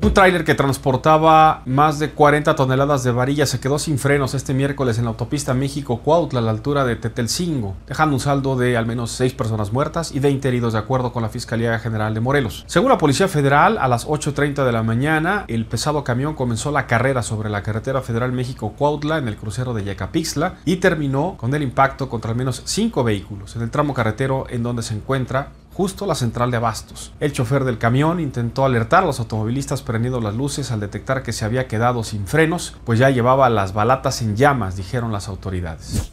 Un tráiler que transportaba más de 40 toneladas de varilla se quedó sin frenos este miércoles en la autopista México-Cuautla a la altura de Tetelcingo, dejando un saldo de al menos 6 personas muertas y 20 heridos de acuerdo con la Fiscalía General de Morelos. Según la Policía Federal, a las 8.30 de la mañana, el pesado camión comenzó la carrera sobre la carretera federal México-Cuautla en el crucero de Yecapixtla y terminó con el impacto contra al menos 5 vehículos en el tramo carretero en donde se encuentra justo la central de abastos. El chofer del camión intentó alertar a los automovilistas prendiendo las luces al detectar que se había quedado sin frenos, pues ya llevaba las balatas en llamas, dijeron las autoridades.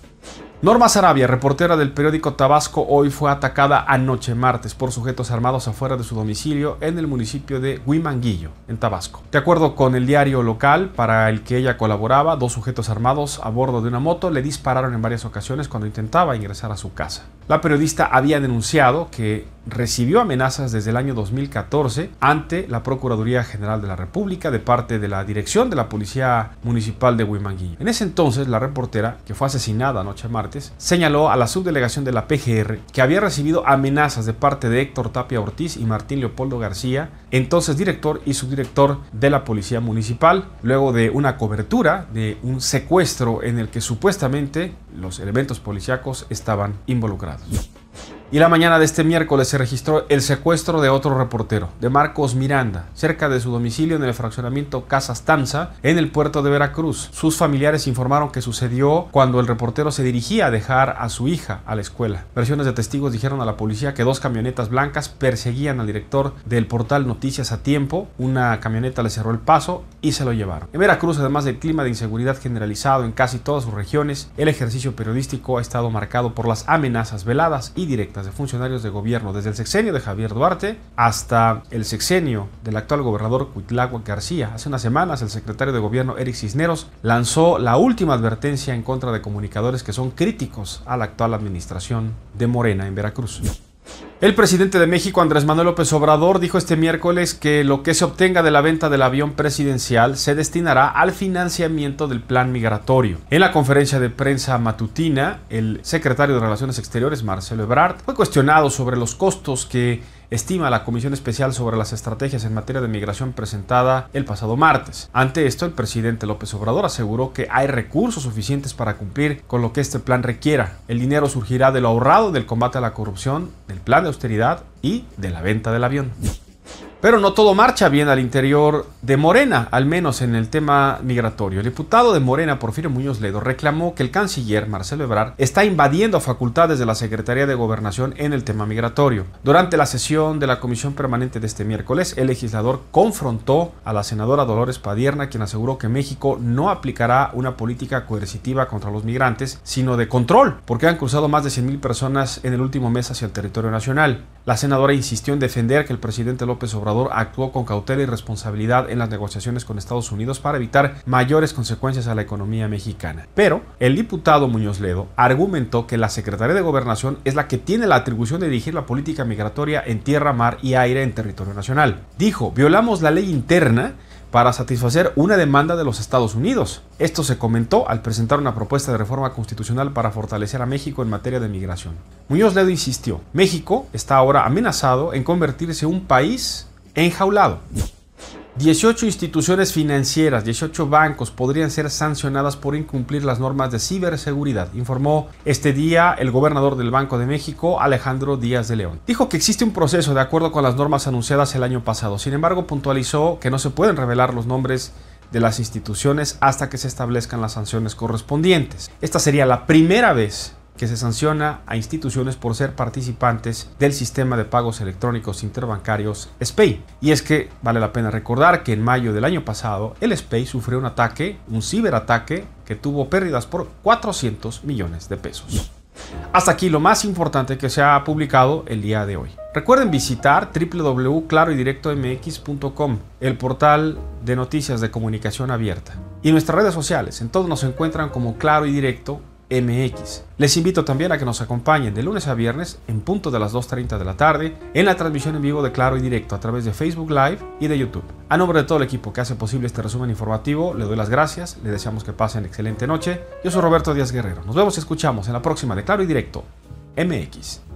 Norma Sarabia, reportera del periódico Tabasco Hoy, fue atacada anoche martes por sujetos armados afuera de su domicilio en el municipio de Huimanguillo, en Tabasco. De acuerdo con el diario local para el que ella colaboraba, dos sujetos armados a bordo de una moto le dispararon en varias ocasiones cuando intentaba ingresar a su casa. La periodista había denunciado que recibió amenazas desde el año 2014 ante la Procuraduría General de la República de parte de la dirección de la Policía Municipal de Huimanguillo. En ese entonces, la reportera, que fue asesinada anoche martes, señaló a la subdelegación de la PGR que había recibido amenazas de parte de Héctor Tapia Ortiz y Martín Leopoldo García, entonces director y subdirector de la Policía Municipal, luego de una cobertura de un secuestro en el que supuestamente los elementos policíacos estaban involucrados. Obrigado. Y la mañana de este miércoles se registró el secuestro de otro reportero, de Marcos Miranda, cerca de su domicilio en el fraccionamiento Casas Tanza, en el puerto de Veracruz. Sus familiares informaron que sucedió cuando el reportero se dirigía a dejar a su hija a la escuela. Versiones de testigos dijeron a la policía que dos camionetas blancas perseguían al director del portal Noticias a Tiempo, una camioneta le cerró el paso y se lo llevaron. En Veracruz, además del clima de inseguridad generalizado en casi todas sus regiones, el ejercicio periodístico ha estado marcado por las amenazas veladas y directas de funcionarios de gobierno desde el sexenio de Javier Duarte hasta el sexenio del actual gobernador Cuitlagua García. Hace unas semanas el secretario de gobierno Eric Cisneros lanzó la última advertencia en contra de comunicadores que son críticos a la actual administración de Morena en Veracruz. El presidente de México, Andrés Manuel López Obrador, dijo este miércoles que lo que se obtenga de la venta del avión presidencial se destinará al financiamiento del plan migratorio. En la conferencia de prensa matutina, el secretario de Relaciones Exteriores, Marcelo Ebrard, fue cuestionado sobre los costos que estima la Comisión Especial sobre las Estrategias en materia de migración presentada el pasado martes. Ante esto, el presidente López Obrador aseguró que hay recursos suficientes para cumplir con lo que este plan requiera. El dinero surgirá de lo ahorrado del combate a la corrupción, del plan de austeridad y de la venta del avión. Pero no todo marcha bien al interior de Morena, al menos en el tema migratorio. El diputado de Morena, Porfirio Muñoz Ledo, reclamó que el canciller Marcelo Ebrard está invadiendo facultades de la Secretaría de Gobernación en el tema migratorio. Durante la sesión de la comisión permanente de este miércoles, el legislador confrontó a la senadora Dolores Padierna, quien aseguró que México no aplicará una política coercitiva contra los migrantes, sino de control, porque han cruzado más de 100.000 personas en el último mes hacia el territorio nacional. La senadora insistió en defender que el presidente López Obrador actuó con cautela y responsabilidad en las negociaciones con Estados Unidos para evitar mayores consecuencias a la economía mexicana. Pero el diputado Muñoz Ledo argumentó que la Secretaría de Gobernación es la que tiene la atribución de dirigir la política migratoria en tierra, mar y aire en territorio nacional. Dijo, violamos la ley interna para satisfacer una demanda de los Estados Unidos. Esto se comentó al presentar una propuesta de reforma constitucional para fortalecer a México en materia de migración. Muñoz Ledo insistió, México está ahora amenazado en convertirse en un país enjaulado. 18 instituciones financieras, 18 bancos podrían ser sancionadas por incumplir las normas de ciberseguridad, informó este día el gobernador del Banco de México, Alejandro Díaz de León. Dijo que existe un proceso de acuerdo con las normas anunciadas el año pasado, sin embargo puntualizó que no se pueden revelar los nombres de las instituciones hasta que se establezcan las sanciones correspondientes. Esta sería la primera vez que se sanciona a instituciones por ser participantes del sistema de pagos electrónicos interbancarios SPEI Y es que vale la pena recordar que en mayo del año pasado el SPEI sufrió un ataque, un ciberataque, que tuvo pérdidas por 400 millones de pesos. Hasta aquí lo más importante que se ha publicado el día de hoy. Recuerden visitar www.claroydirectomx.com, el portal de noticias de comunicación abierta. Y nuestras redes sociales, en todos nos encuentran como Claro y Directo MX. Les invito también a que nos acompañen de lunes a viernes en punto de las 2.30 de la tarde en la transmisión en vivo de Claro y Directo a través de Facebook Live y de YouTube. A nombre de todo el equipo que hace posible este resumen informativo, le doy las gracias, le deseamos que pasen excelente noche. Yo soy Roberto Díaz Guerrero. Nos vemos y escuchamos en la próxima de Claro y Directo MX.